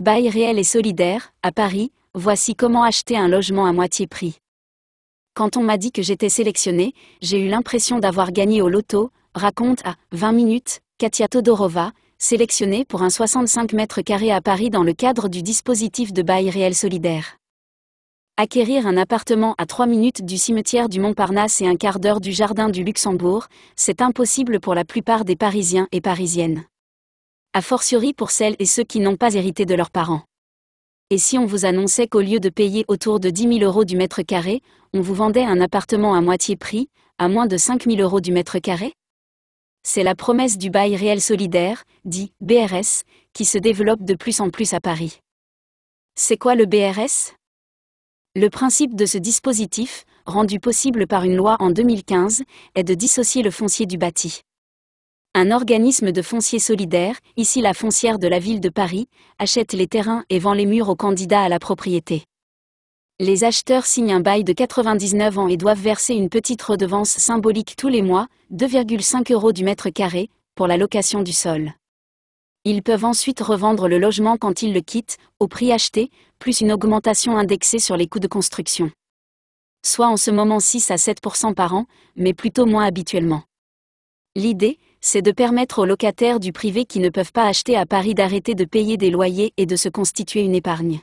Bail réel et solidaire, à Paris, voici comment acheter un logement à moitié prix. Quand on m'a dit que j'étais sélectionnée, j'ai eu l'impression d'avoir gagné au loto, raconte à 20 minutes Katia Todorova, sélectionnée pour un 65 mètres carrés à Paris dans le cadre du dispositif de bail réel solidaire. Acquérir un appartement à 3 minutes du cimetière du Montparnasse et un quart d'heure du jardin du Luxembourg, c'est impossible pour la plupart des Parisiens et Parisiennes a fortiori pour celles et ceux qui n'ont pas hérité de leurs parents. Et si on vous annonçait qu'au lieu de payer autour de 10 000 euros du mètre carré, on vous vendait un appartement à moitié prix, à moins de 5 000 euros du mètre carré C'est la promesse du bail réel solidaire, dit BRS, qui se développe de plus en plus à Paris. C'est quoi le BRS Le principe de ce dispositif, rendu possible par une loi en 2015, est de dissocier le foncier du bâti. Un organisme de foncier solidaire, ici la foncière de la ville de Paris, achète les terrains et vend les murs aux candidats à la propriété. Les acheteurs signent un bail de 99 ans et doivent verser une petite redevance symbolique tous les mois, 2,5 euros du mètre carré, pour la location du sol. Ils peuvent ensuite revendre le logement quand ils le quittent, au prix acheté, plus une augmentation indexée sur les coûts de construction. Soit en ce moment 6 à 7 par an, mais plutôt moins habituellement. L'idée, c'est de permettre aux locataires du privé qui ne peuvent pas acheter à Paris d'arrêter de payer des loyers et de se constituer une épargne.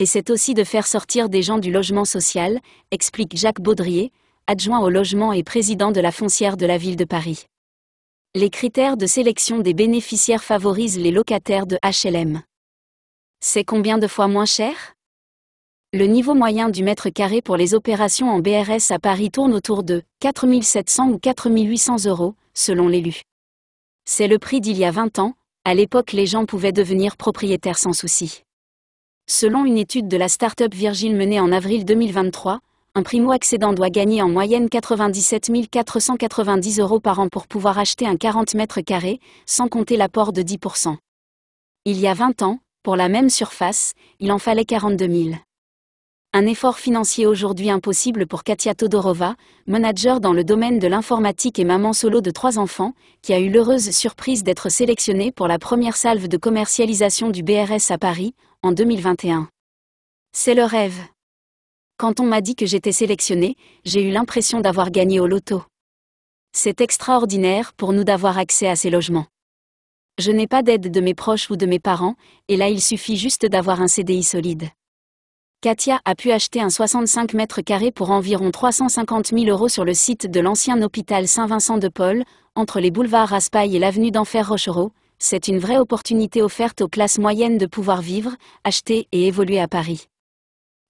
Et c'est aussi de faire sortir des gens du logement social, explique Jacques Baudrier, adjoint au logement et président de la foncière de la ville de Paris. Les critères de sélection des bénéficiaires favorisent les locataires de HLM. C'est combien de fois moins cher le niveau moyen du mètre carré pour les opérations en BRS à Paris tourne autour de 4700 ou 4800 euros, selon l'élu. C'est le prix d'il y a 20 ans, à l'époque les gens pouvaient devenir propriétaires sans souci. Selon une étude de la start-up Virgile menée en avril 2023, un primo-accédant doit gagner en moyenne 97 490 euros par an pour pouvoir acheter un 40 mètres carré, sans compter l'apport de 10%. Il y a 20 ans, pour la même surface, il en fallait 42 000. Un effort financier aujourd'hui impossible pour Katia Todorova, manager dans le domaine de l'informatique et maman solo de trois enfants, qui a eu l'heureuse surprise d'être sélectionnée pour la première salve de commercialisation du BRS à Paris, en 2021. C'est le rêve. Quand on m'a dit que j'étais sélectionnée, j'ai eu l'impression d'avoir gagné au loto. C'est extraordinaire pour nous d'avoir accès à ces logements. Je n'ai pas d'aide de mes proches ou de mes parents, et là il suffit juste d'avoir un CDI solide. Katia a pu acheter un 65 mètres carrés pour environ 350 000 euros sur le site de l'ancien hôpital Saint-Vincent-de-Paul, entre les boulevards Raspail et l'avenue d'Enfer Rochereau. C'est une vraie opportunité offerte aux classes moyennes de pouvoir vivre, acheter et évoluer à Paris.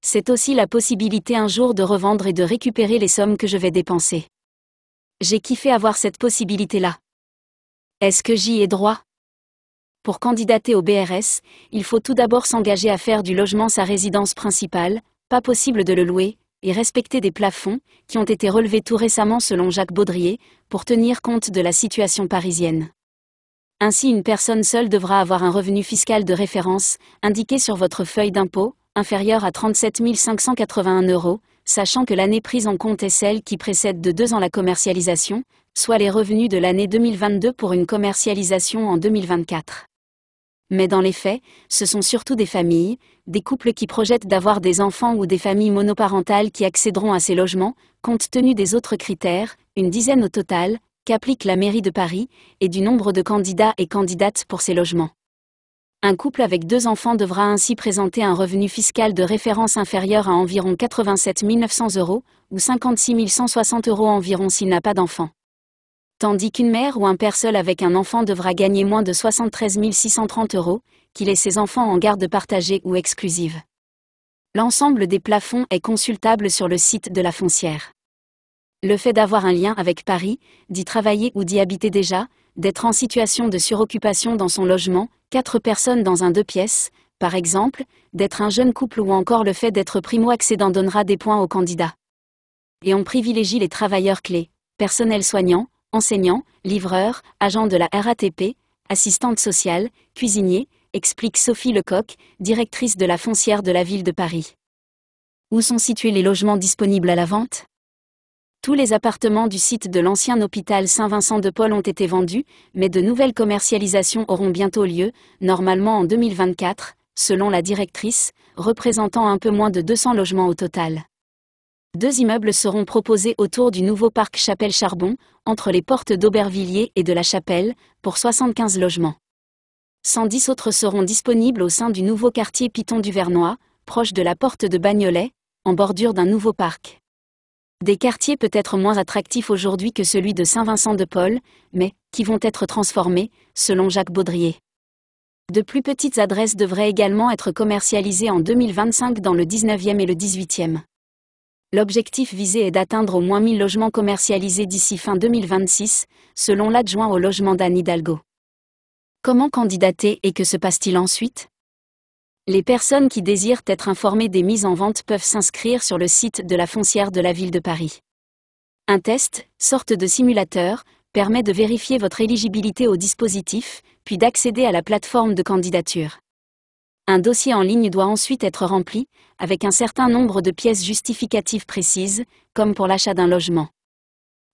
C'est aussi la possibilité un jour de revendre et de récupérer les sommes que je vais dépenser. J'ai kiffé avoir cette possibilité-là. Est-ce que j'y ai droit pour candidater au BRS, il faut tout d'abord s'engager à faire du logement sa résidence principale, pas possible de le louer, et respecter des plafonds, qui ont été relevés tout récemment selon Jacques Baudrier, pour tenir compte de la situation parisienne. Ainsi une personne seule devra avoir un revenu fiscal de référence, indiqué sur votre feuille d'impôt, inférieur à 37 581 euros, sachant que l'année prise en compte est celle qui précède de deux ans la commercialisation, soit les revenus de l'année 2022 pour une commercialisation en 2024 mais dans les faits, ce sont surtout des familles, des couples qui projettent d'avoir des enfants ou des familles monoparentales qui accéderont à ces logements, compte tenu des autres critères, une dizaine au total, qu'applique la mairie de Paris, et du nombre de candidats et candidates pour ces logements. Un couple avec deux enfants devra ainsi présenter un revenu fiscal de référence inférieur à environ 87 900 euros, ou 56 160 euros environ s'il n'a pas d'enfant tandis qu'une mère ou un père seul avec un enfant devra gagner moins de 73 630 euros, qu'il ait ses enfants en garde partagée ou exclusive. L'ensemble des plafonds est consultable sur le site de la foncière. Le fait d'avoir un lien avec Paris, d'y travailler ou d'y habiter déjà, d'être en situation de suroccupation dans son logement, quatre personnes dans un deux pièces, par exemple, d'être un jeune couple ou encore le fait d'être primo-accédant donnera des points aux candidats. Et on privilégie les travailleurs clés, personnel soignant, enseignant, livreur, agent de la RATP, assistante sociale, cuisinier, explique Sophie Lecoq, directrice de la foncière de la ville de Paris. Où sont situés les logements disponibles à la vente Tous les appartements du site de l'ancien hôpital Saint-Vincent de Paul ont été vendus, mais de nouvelles commercialisations auront bientôt lieu, normalement en 2024, selon la directrice, représentant un peu moins de 200 logements au total deux immeubles seront proposés autour du nouveau parc Chapelle-Charbon, entre les portes d'Aubervilliers et de la Chapelle, pour 75 logements. 110 autres seront disponibles au sein du nouveau quartier Piton du Vernois, proche de la porte de Bagnolet, en bordure d'un nouveau parc. Des quartiers peut-être moins attractifs aujourd'hui que celui de Saint-Vincent-de-Paul, mais qui vont être transformés, selon Jacques Baudrier. De plus petites adresses devraient également être commercialisées en 2025 dans le 19e et le 18e. L'objectif visé est d'atteindre au moins 1000 logements commercialisés d'ici fin 2026, selon l'adjoint au logement d'Anne Hidalgo. Comment candidater et que se passe-t-il ensuite Les personnes qui désirent être informées des mises en vente peuvent s'inscrire sur le site de la foncière de la ville de Paris. Un test, sorte de simulateur, permet de vérifier votre éligibilité au dispositif, puis d'accéder à la plateforme de candidature. Un dossier en ligne doit ensuite être rempli, avec un certain nombre de pièces justificatives précises, comme pour l'achat d'un logement.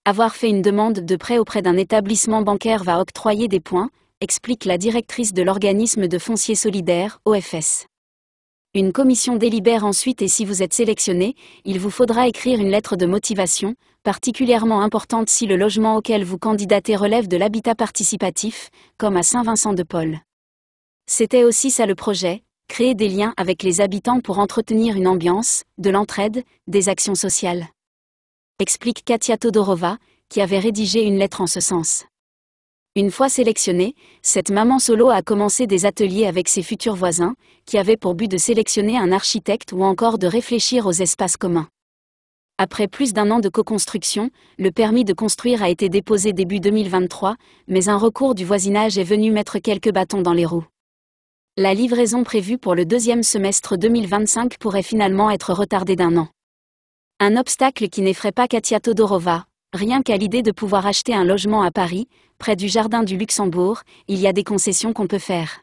Avoir fait une demande de prêt auprès d'un établissement bancaire va octroyer des points, explique la directrice de l'organisme de foncier solidaire, OFS. Une commission délibère ensuite et si vous êtes sélectionné, il vous faudra écrire une lettre de motivation, particulièrement importante si le logement auquel vous candidatez relève de l'habitat participatif, comme à Saint-Vincent-de-Paul. C'était aussi ça le projet, créer des liens avec les habitants pour entretenir une ambiance, de l'entraide, des actions sociales. Explique Katia Todorova, qui avait rédigé une lettre en ce sens. Une fois sélectionnée, cette maman solo a commencé des ateliers avec ses futurs voisins, qui avaient pour but de sélectionner un architecte ou encore de réfléchir aux espaces communs. Après plus d'un an de co-construction, le permis de construire a été déposé début 2023, mais un recours du voisinage est venu mettre quelques bâtons dans les roues la livraison prévue pour le deuxième semestre 2025 pourrait finalement être retardée d'un an. Un obstacle qui n'effraie pas Katia Todorova. Rien qu'à l'idée de pouvoir acheter un logement à Paris, près du Jardin du Luxembourg, il y a des concessions qu'on peut faire.